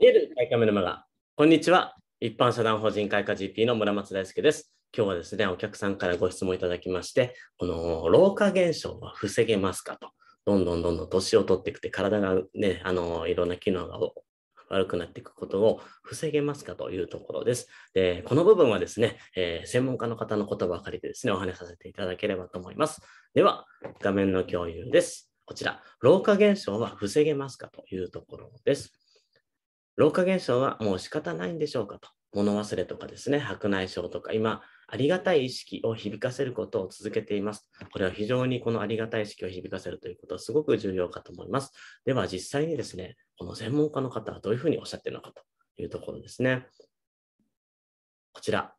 見える開花目の間が。こんにちは。一般社団法人開花 GP の村松大輔です。今日はですね、お客さんからご質問いただきまして、この老化現象は防げますかと。どんどんどんどん年を取っていくて、体がね、あの、いろんな機能が悪くなっていくことを防げますかというところです。で、この部分はですね、えー、専門家の方の言葉を借りてですね、お話しさせていただければと思います。では、画面の共有です。こちら、老化現象は防げますかというところです。老化現象はもう仕方ないんでしょうかと物忘れとかですね白内障とか今ありがたい意識を響かせることを続けています。これは非常にこのありがたい意識を響かせるということはすごく重要かと思います。では実際にですね、この専門家の方はどういうふうにおっしゃっているのかというところですね。こちら、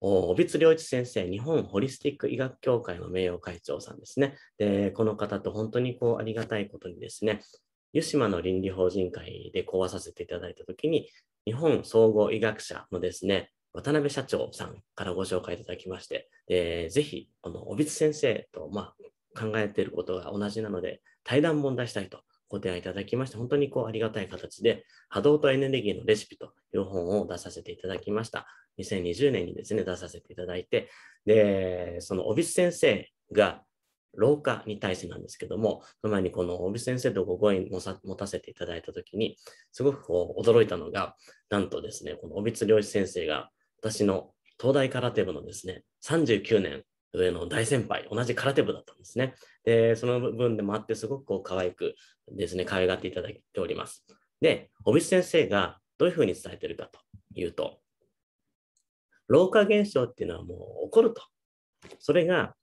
小津良一先生、日本ホリスティック医学協会の名誉会長さんですね。で、この方と本当にこうありがたいことにですね、湯島の倫理法人会で講話させていただいたときに、日本総合医学者のですね、渡辺社長さんからご紹介いただきまして、えー、ぜひ、この小津先生と、まあ、考えていることが同じなので、対談問題したいとご提案いただきまして、本当にこうありがたい形で、波動とエネルギーのレシピという本を出させていただきました。2020年にですね、出させていただいて、で、その小津先生が老化に対してなんですけども、その前にこの尾木先生とごごを持たせていただいたときに、すごくこう驚いたのが、なんとですね、この尾木良一先生が、私の東大空手部のですね、39年上の大先輩、同じ空手部だったんですね。で、その部分でもあって、すごくこう可愛くですね、可愛がっていただいております。で、尾口先生がどういうふうに伝えてるかというと、老化現象っていうのはもう起こると。それが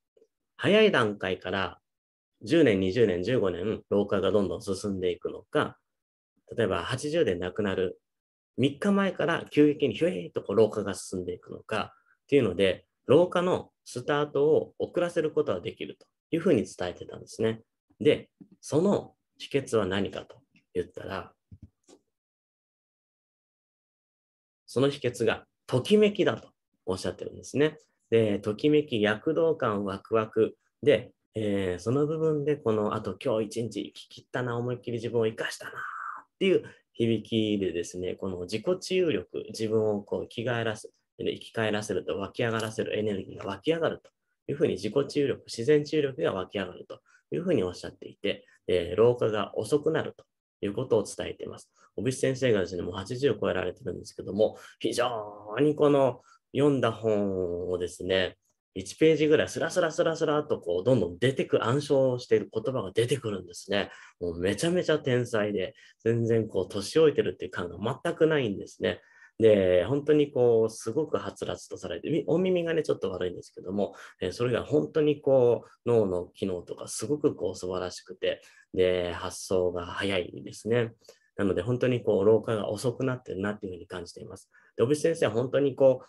早い段階から10年、20年、15年、老化がどんどん進んでいくのか、例えば80で亡くなる3日前から急激にひゅえーとこう老化が進んでいくのかっていうので、老化のスタートを遅らせることはできるというふうに伝えてたんですね。で、その秘訣は何かと言ったら、その秘訣がときめきだとおっしゃってるんですね。で、ときめき、躍動感、ワクワクで、えー、その部分でこのあと今日一日生き切ったな思いっきり自分を生かしたなっていう響きでですねこの自己治癒力自分をこう生き返らせ生き返らせると湧き上がらせるエネルギーが湧き上がるというふうに自己治癒力自然治癒力が湧き上がるというふうにおっしゃっていて、えー、老化が遅くなるということを伝えています。小渕先生がですね、もう80を超えられてるんですけども、非常にこの読んだ本をですね、1ページぐらいスラスラスラスラとこうどんどん出てく暗唱している言葉が出てくるんですね。もうめちゃめちゃ天才で全然こう年老いてるっていう感が全くないんですね。で、本当にこう、すごくはつらつとされて、お耳がね、ちょっと悪いんですけども、えそれが本当にこう、脳の機能とかすごくこう、素晴らしくて、で、発想が早いんですね。なので、本当にこう、老化が遅くなってるなっていうふうに感じています。で、小渕先生は本当にこう、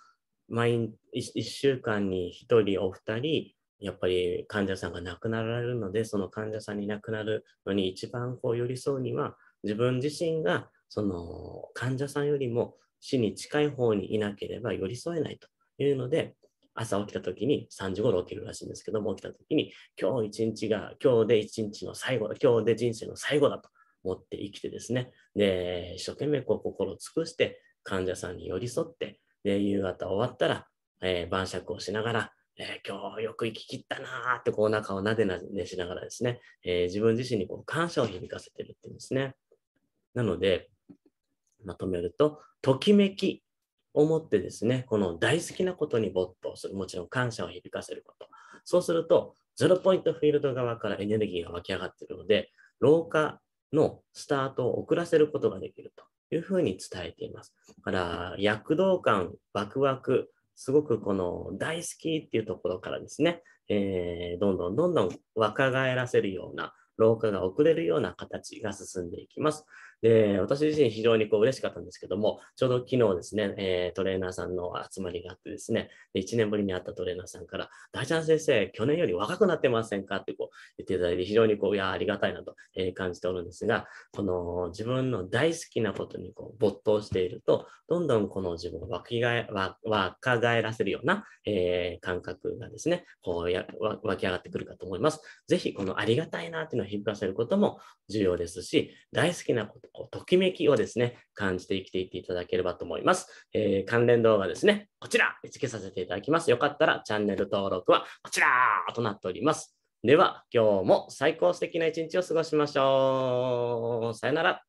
毎1、1週間に1人お2人、やっぱり患者さんが亡くなられるので、その患者さんに亡くなるのに一番こう寄り添うには、自分自身がその患者さんよりも死に近い方にいなければ寄り添えないというので、朝起きた時に3時頃起きるらしいんですけども、起きた時に今日一日が、今日で一日の最後今日で人生の最後だと思って生きてですね、で、一生懸命こう心を尽くして患者さんに寄り添って、で、夕方終わったら、えー、晩酌をしながら、えー、今日よく行き切ったなーって、こう、中をなでなでしながらですね、えー、自分自身にこう感謝を響かせてるっていうんですね。なので、まとめると、ときめきを持ってですね、この大好きなことに没頭する、もちろん感謝を響かせること。そうすると、ゼロポイントフィールド側からエネルギーが湧き上がっているので、老化のスタートを遅らせることができると。いうふうに伝えています。だから、躍動感、ワクワク、すごくこの大好きっていうところからですね、えー、どんどんどんどん若返らせるような、老化が遅れるような形が進んでいきます。で、私自身非常にこう嬉しかったんですけども、ちょうど昨日ですね、えー、トレーナーさんの集まりがあってですね、1年ぶりに会ったトレーナーさんから、大ちゃん先生、去年より若くなってませんかってこう言っていただいて、非常にこう、いや、ありがたいなと感じておるんですが、この自分の大好きなことにこう没頭していると、どんどんこの自分を若返らせるような、えー、感覚がですね、こうや湧き上がってくるかと思います。ぜひ、このありがたいなっていうのを響かせることも重要ですし、大好きなこと、ときめきをですね、感じて生きていっていただければと思います。えー、関連動画ですね、こちら、見つけさせていただきます。よかったらチャンネル登録はこちらとなっております。では、今日も最高素敵な一日を過ごしましょう。さよなら。